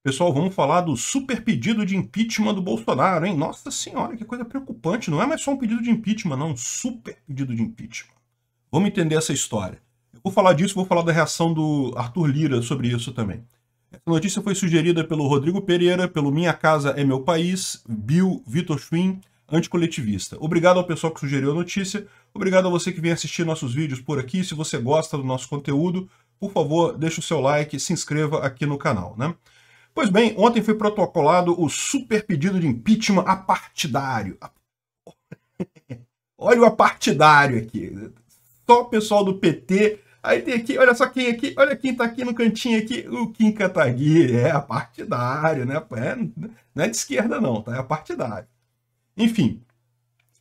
Pessoal, vamos falar do super pedido de impeachment do Bolsonaro, hein? Nossa senhora, que coisa preocupante. Não é mais só um pedido de impeachment, não. Um super pedido de impeachment. Vamos entender essa história. Eu vou falar disso, vou falar da reação do Arthur Lira sobre isso também. Essa notícia foi sugerida pelo Rodrigo Pereira, pelo Minha Casa é Meu País, Bill, Vitor Schwinn, anticoletivista. Obrigado ao pessoal que sugeriu a notícia, obrigado a você que vem assistir nossos vídeos por aqui. Se você gosta do nosso conteúdo, por favor, deixe o seu like, se inscreva aqui no canal, né? Pois bem, ontem foi protocolado o super pedido de impeachment apartidário. Olha o apartidário aqui. Só o pessoal do PT. Aí tem aqui, olha só quem aqui, olha quem tá aqui no cantinho aqui, o Kim Kataguiri, é apartidário, né? É, não é de esquerda não, tá? É partidário. Enfim,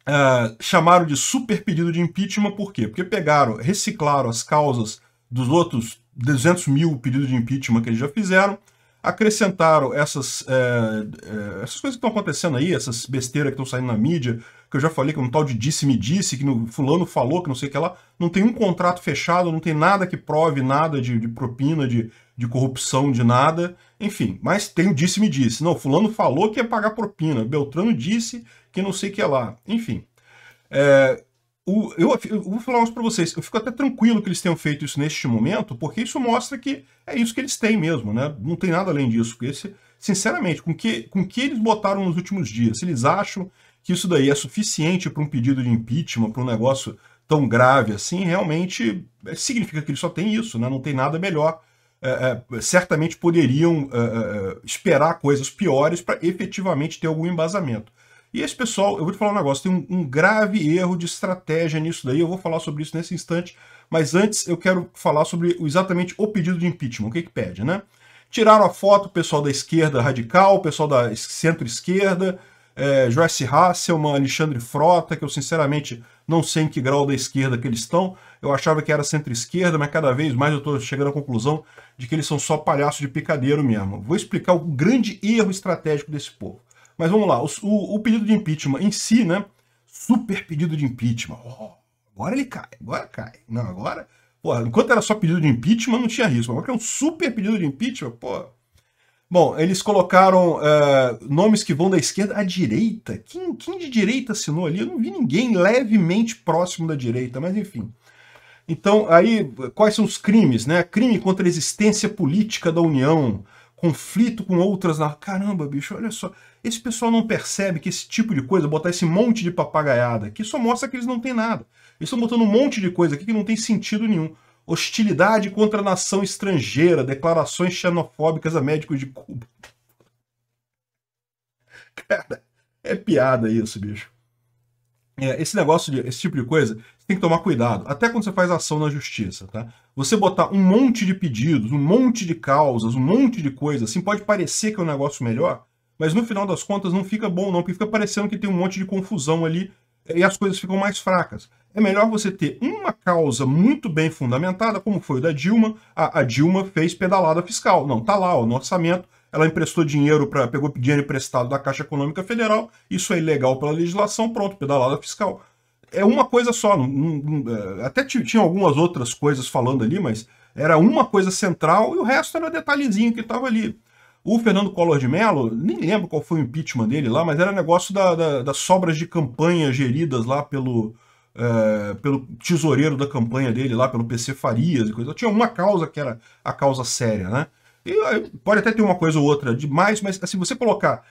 uh, chamaram de super pedido de impeachment por quê? Porque pegaram, reciclaram as causas dos outros 200 mil pedidos de impeachment que eles já fizeram, acrescentaram essas, é, é, essas coisas que estão acontecendo aí, essas besteiras que estão saindo na mídia, que eu já falei que é um tal de disse-me disse, que no, fulano falou, que não sei o que lá, não tem um contrato fechado, não tem nada que prove nada de, de propina, de, de corrupção, de nada, enfim, mas tem o disse-me disse. Não, fulano falou que ia pagar propina, Beltrano disse que não sei o que lá, enfim. É, o, eu, eu, vou falar uns para vocês. Eu fico até tranquilo que eles tenham feito isso neste momento, porque isso mostra que é isso que eles têm mesmo, né? Não tem nada além disso. Porque sinceramente, com que, com que eles botaram nos últimos dias? Se eles acham que isso daí é suficiente para um pedido de impeachment, para um negócio tão grave assim, realmente é, significa que eles só têm isso, né? Não tem nada melhor. É, é, certamente poderiam é, é, é esperar coisas piores para efetivamente ter algum embasamento. E esse pessoal, eu vou te falar um negócio, tem um, um, grave erro de estratégia nisso daí, eu vou falar sobre isso nesse instante, mas antes eu quero falar sobre exatamente o pedido de impeachment, o que que pede, né? Tiraram a foto o pessoal da esquerda radical, o pessoal da centro-esquerda, é, Joyce Hasselman, Alexandre Frota, que eu sinceramente não sei em que grau da esquerda que eles estão, eu achava que era centro-esquerda, mas cada vez mais eu estou chegando à conclusão de que eles são só palhaços de picadeiro mesmo. Vou explicar o grande erro estratégico desse povo. Mas vamos lá, o, o pedido de impeachment em si, né? Super pedido de impeachment. Oh, agora ele cai, agora cai. Não, agora. pô enquanto era só pedido de impeachment, não tinha risco. Agora que é um super pedido de impeachment, pô. Bom, eles colocaram é, nomes que vão da esquerda à direita. Quem, quem de direita assinou ali? Eu não vi ninguém levemente próximo da direita, mas enfim. Então, aí, quais são os crimes, né? Crime contra a existência política da União, conflito com outras na Caramba, bicho, olha só. Esse pessoal não percebe que esse tipo de coisa, botar esse monte de papagaiada aqui, só mostra que eles não têm nada. Eles estão botando um monte de coisa aqui que não tem sentido nenhum. Hostilidade contra a nação estrangeira, declarações xenofóbicas a médicos de Cuba. Cara, é piada isso, bicho. É, esse negócio, de, esse tipo de coisa, tem que tomar cuidado, até quando você faz ação na justiça, tá? Você botar um monte de pedidos, um monte de causas, um monte de coisa, assim, pode parecer que é um negócio melhor, mas no final das contas não fica bom não, porque fica parecendo que tem um monte de confusão ali e as coisas ficam mais fracas. É melhor você ter uma causa muito bem fundamentada, como foi o da Dilma. A, a Dilma fez pedalada fiscal. Não, tá lá, ó, no orçamento, ela emprestou dinheiro para pegou dinheiro emprestado da Caixa Econômica Federal, isso é ilegal pela legislação, pronto, pedalada fiscal é uma coisa só. É, até tinha algumas outras coisas falando ali, mas era uma coisa central e o resto era detalhezinho que estava ali. O Fernando Collor de Mello, nem lembro qual foi o impeachment dele lá, mas era negócio da, da, das sobras de campanha geridas lá pelo, é, pelo tesoureiro da campanha dele lá, pelo PC Farias e coisa. Tinha uma causa que era a causa séria, né? E pode até ter uma coisa ou outra demais, mas se assim, você colocar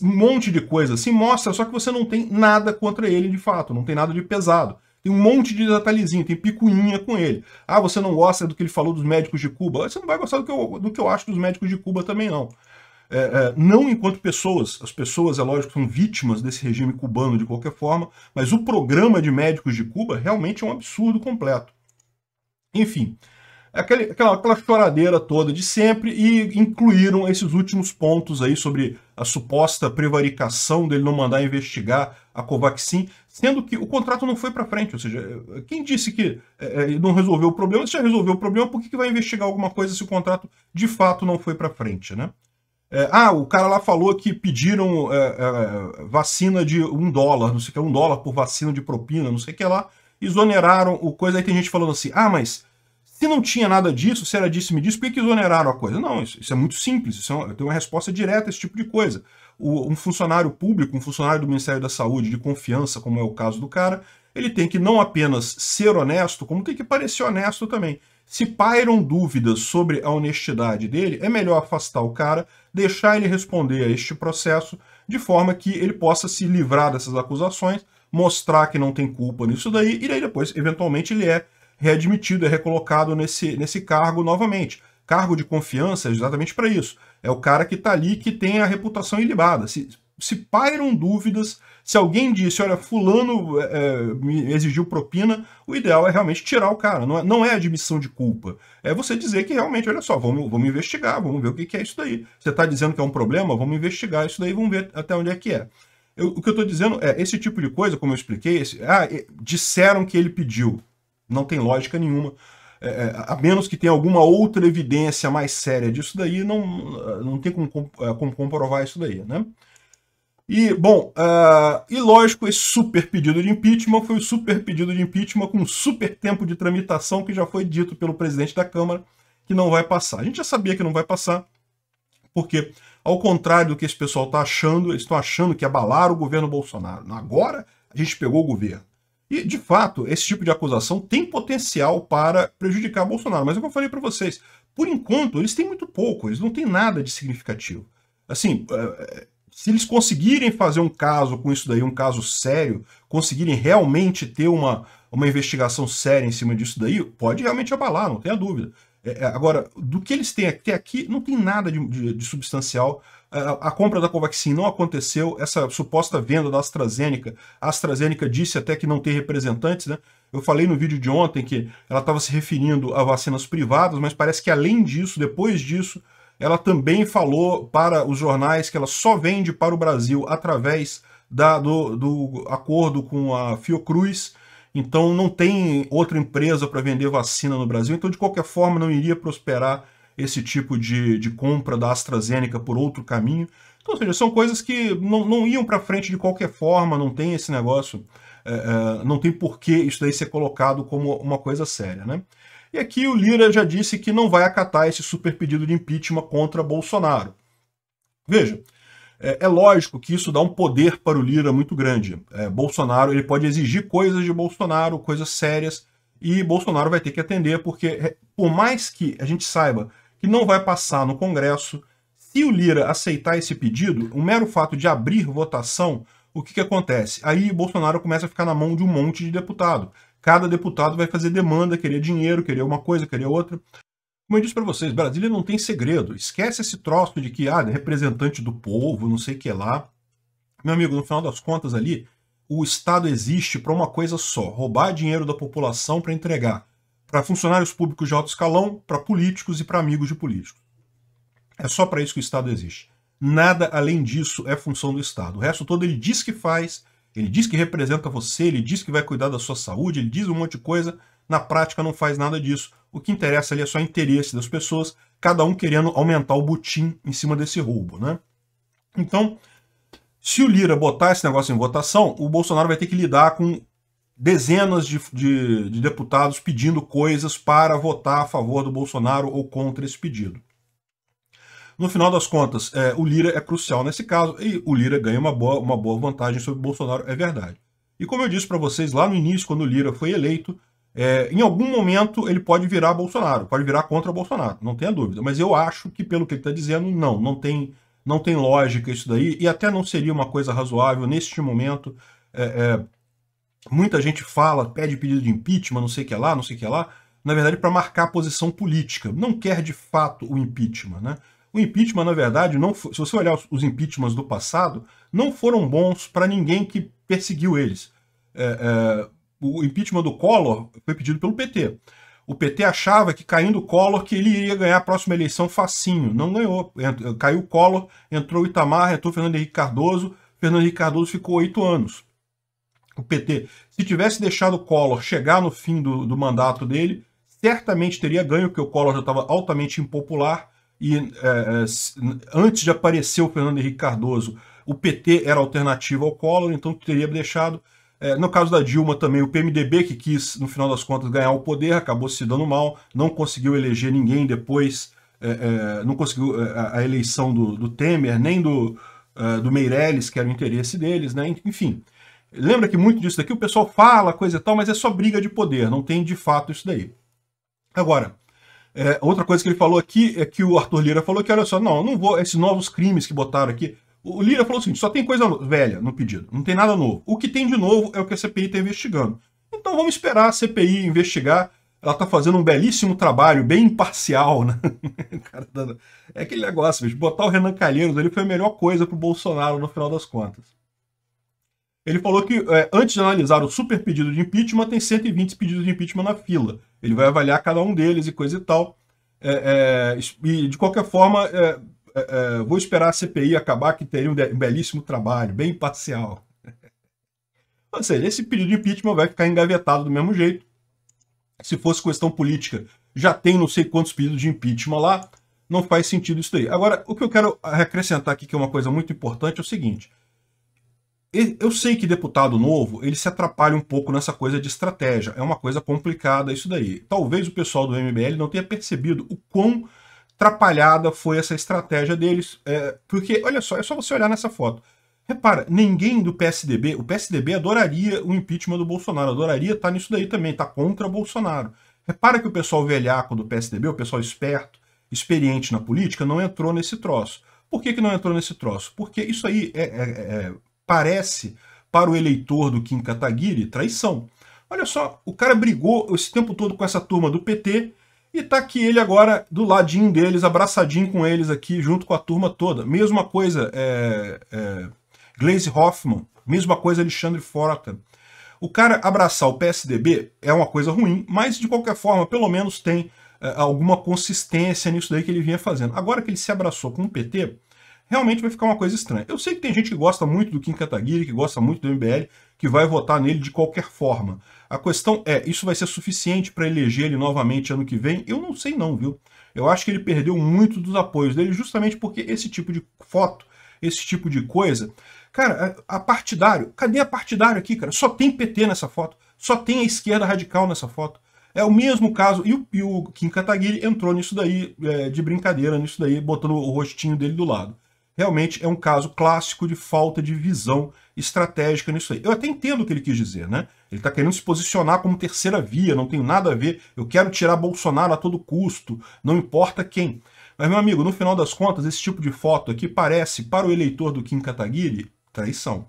um monte de coisa assim, mostra só que você não tem nada contra ele de fato, não tem nada de pesado. Tem um monte de detalhezinho, tem picuinha com ele. Ah, você não gosta do que ele falou dos médicos de Cuba. Você não vai gostar do que eu, do que eu acho dos médicos de Cuba também, não. É, é, não enquanto pessoas, as pessoas, é lógico, são vítimas desse regime cubano de qualquer forma, mas o programa de médicos de Cuba realmente é um absurdo completo. Enfim, aquele, aquela, aquela choradeira toda de sempre e incluíram esses últimos pontos aí sobre a suposta prevaricação dele não mandar investigar a Covaxin, sendo que o contrato não foi para frente. Ou seja, quem disse que é, é não resolveu o problema, se já resolveu o problema, por que, que vai investigar alguma coisa se o contrato de fato não foi para frente, né? É, ah, o cara lá falou que pediram é, é, vacina de um dólar, não sei o que, um dólar por vacina de propina, não sei o que lá, exoneraram o coisa. Aí tem gente falando assim, ah, mas se não tinha nada disso, se era disso, me disso, por que, que exoneraram a coisa? Não, isso, isso é muito simples, isso é uma, uma resposta direta a esse tipo de coisa. O, um funcionário público, um funcionário do Ministério da Saúde de confiança, como é o caso do cara, ele tem que não apenas ser honesto, como tem que parecer honesto também. Se pairam dúvidas sobre a honestidade dele, é melhor afastar o cara, deixar ele responder a este processo, de forma que ele possa se livrar dessas acusações, mostrar que não tem culpa nisso daí, e daí depois, eventualmente, ele é readmitido, é recolocado nesse, nesse cargo novamente. Cargo de confiança é exatamente para isso. É o cara que está ali que tem a reputação ilibada. Se, se pairam dúvidas, se alguém disse, olha, fulano é, me exigiu propina, o ideal é realmente tirar o cara. Não é, não é admissão de culpa. É você dizer que realmente, olha só, vamos, vamos investigar, vamos ver o que, que é isso daí. Você está dizendo que é um problema, vamos investigar isso daí, vamos ver até onde é que é. Eu, o que eu estou dizendo é, esse tipo de coisa, como eu expliquei, esse, ah, eh, disseram que ele pediu. Não tem lógica nenhuma. É, é, a menos que tenha alguma outra evidência mais séria disso daí, não, não tem como, é, como comprovar isso daí, né? E, bom, uh, e lógico, esse super pedido de impeachment foi o super pedido de impeachment com super tempo de tramitação que já foi dito pelo presidente da Câmara que não vai passar. A gente já sabia que não vai passar, porque, ao contrário do que esse pessoal está achando, eles estão achando que abalaram o governo Bolsonaro. Agora a gente pegou o governo. E, de fato, esse tipo de acusação tem potencial para prejudicar Bolsonaro. Mas é o que eu falei para vocês. Por enquanto, eles têm muito pouco, eles não têm nada de significativo. Assim, é, é, se eles conseguirem fazer um caso com isso daí, um caso sério, conseguirem realmente ter uma, uma investigação séria em cima disso daí, pode realmente abalar, não tenha dúvida. É, é, agora, do que eles têm até aqui, não tem nada de, de, de substancial. É, a, a, compra da Covaxin não aconteceu, essa suposta venda da AstraZeneca, a AstraZeneca disse até que não tem representantes, né? Eu falei no vídeo de ontem que ela estava se referindo a vacinas privadas, mas parece que além disso, depois disso, ela também falou para os jornais que ela só vende para o Brasil através da, do, do acordo com a Fiocruz, então não tem outra empresa para vender vacina no Brasil. Então, de qualquer forma, não iria prosperar esse tipo de, de compra da AstraZeneca por outro caminho. Então, ou seja, são coisas que não, não iam para frente de qualquer forma, não tem esse negócio, é, é, não tem por que isso daí ser colocado como uma coisa séria, né? E aqui o Lira já disse que não vai acatar esse super pedido de impeachment contra Bolsonaro. Veja, é, é, lógico que isso dá um poder para o Lira muito grande. É, Bolsonaro ele pode exigir coisas de Bolsonaro, coisas sérias, e Bolsonaro vai ter que atender, porque é, por mais que a gente saiba que não vai passar no Congresso, se o Lira aceitar esse pedido, o mero fato de abrir votação, o que, que acontece? Aí Bolsonaro começa a ficar na mão de um monte de deputado. Cada deputado vai fazer demanda, querer dinheiro, querer uma coisa, querer outra. Como eu disse para vocês, Brasília não tem segredo. Esquece esse troço de que, ah, representante do povo, não sei o que lá. Meu amigo, no final das contas ali, o Estado existe para uma coisa só: roubar dinheiro da população para entregar para funcionários públicos de alto escalão, para políticos e para amigos de políticos. É só para isso que o Estado existe. Nada além disso é função do Estado. O resto todo ele diz que faz, ele diz que representa você, ele diz que vai cuidar da sua saúde, ele diz um monte de coisa, na prática não faz nada disso. O que interessa ali é só interesse das pessoas, cada um querendo aumentar o butim em cima desse roubo, né? Então, se o Lira botar esse negócio em votação, o Bolsonaro vai ter que lidar com dezenas de, de, de deputados pedindo coisas para votar a favor do Bolsonaro ou contra esse pedido. No final das contas, é, o Lira é crucial nesse caso e o Lira ganha uma boa, uma boa vantagem sobre o Bolsonaro, é verdade. E como eu disse para vocês lá no início, quando o Lira foi eleito, é, em algum momento ele pode virar Bolsonaro, pode virar contra Bolsonaro, não tenha dúvida. Mas eu acho que, pelo que ele está dizendo, não, não tem, não tem lógica isso daí, e até não seria uma coisa razoável neste momento. É, é, muita gente fala, pede pedido de impeachment, não sei o que lá, não sei o que lá, na verdade, para marcar a posição política. Não quer de fato o impeachment, né? O impeachment, na verdade, não se você olhar os impeachments do passado, não foram bons para ninguém que perseguiu eles. É, é, o impeachment do Collor foi pedido pelo PT. O PT achava que caindo o Collor que ele iria ganhar a próxima eleição facinho. Não ganhou. caiu o Collor, entrou o Itamar, entrou o Fernando Henrique Cardoso. Fernando Henrique Cardoso ficou oito anos. O PT, se tivesse deixado o Collor chegar no fim do, do mandato dele, certamente teria ganho, porque o Collor já estava altamente impopular. E é, é antes de aparecer o Fernando Henrique Cardoso, o PT era alternativa ao Collor, então teria deixado é, no caso da Dilma também, o PMDB que quis, no final das contas, ganhar o poder, acabou se dando mal, não conseguiu eleger ninguém depois, é, é, não conseguiu é, a, a eleição do, do, Temer, nem do, uh, do Meirelles, que era o interesse deles, né? enfim. Lembra que muito disso daqui o pessoal fala, coisa e tal, mas é só briga de poder, não tem de fato isso daí. Agora, é, outra coisa que ele falou aqui é que o Arthur Lira falou que, olha só, não, não vou, esses novos crimes que botaram aqui, o Lira falou assim: só tem coisa velha no pedido, não tem nada novo. O que tem de novo é o que a CPI está investigando. Então vamos esperar a CPI investigar. Ela está fazendo um belíssimo trabalho, bem imparcial, né? Tá é aquele negócio, bicho. Botar o Renan Calheiros ali foi a melhor coisa para o Bolsonaro no final das contas. Ele falou que é, antes de analisar o super pedido de impeachment, tem 120 pedidos de impeachment na fila. Ele vai avaliar cada um deles e coisa e tal. É, é, e de qualquer forma, é, é, é, vou esperar a CPI acabar, que teria um, um belíssimo trabalho, bem parcial. Ou seja, esse pedido de impeachment vai ficar engavetado do mesmo jeito. Se fosse questão política, já tem não sei quantos pedidos de impeachment lá, não faz sentido isso daí. Agora, o que eu quero acrescentar aqui, que é uma coisa muito importante, é o seguinte. Eu sei que deputado novo, ele se atrapalha um pouco nessa coisa de estratégia. É uma coisa complicada isso daí. Talvez o pessoal do MBL não tenha percebido o quão atrapalhada foi essa estratégia deles. É, porque, olha só, é só você olhar nessa foto. Repara, ninguém do PSDB, o PSDB adoraria o impeachment do Bolsonaro, adoraria estar tá nisso daí também, tá contra o Bolsonaro. Repara que o pessoal velhaco do PSDB, o pessoal esperto, experiente na política, não entrou nesse troço. Por que, que não entrou nesse troço? Porque isso aí é, é, é parece, para o eleitor do Kim Kataguiri, traição. Olha só, o cara brigou esse tempo todo com essa turma do PT, e tá aqui ele agora do ladinho deles, abraçadinho com eles aqui, junto com a turma toda. Mesma coisa, é, é, Glaze Hoffman, mesma coisa Alexandre Forta. O cara abraçar o PSDB é uma coisa ruim, mas de qualquer forma, pelo menos tem é, alguma consistência nisso daí que ele vinha fazendo. Agora que ele se abraçou com o PT, realmente vai ficar uma coisa estranha. Eu sei que tem gente que gosta muito do Kim Kataguiri, que gosta muito do MBL, que vai votar nele de qualquer forma. A questão é, isso vai ser suficiente para eleger ele novamente ano que vem? Eu não sei não, viu? Eu acho que ele perdeu muito dos apoios dele justamente porque esse tipo de foto, esse tipo de coisa... Cara, é, a, partidário, cadê a partidário aqui, cara? Só tem PT nessa foto, só tem a esquerda radical nessa foto. É o mesmo caso, e o, e o Kim Kataguiri entrou nisso daí, é, de brincadeira nisso daí, botando o rostinho dele do lado realmente é um caso clássico de falta de visão estratégica nisso aí. Eu até entendo o que ele quis dizer, né? Ele está querendo se posicionar como terceira via, não tem nada a ver, eu quero tirar Bolsonaro a todo custo, não importa quem. Mas, meu amigo, no final das contas, esse tipo de foto aqui parece, para o eleitor do Kim Kataguiri, traição.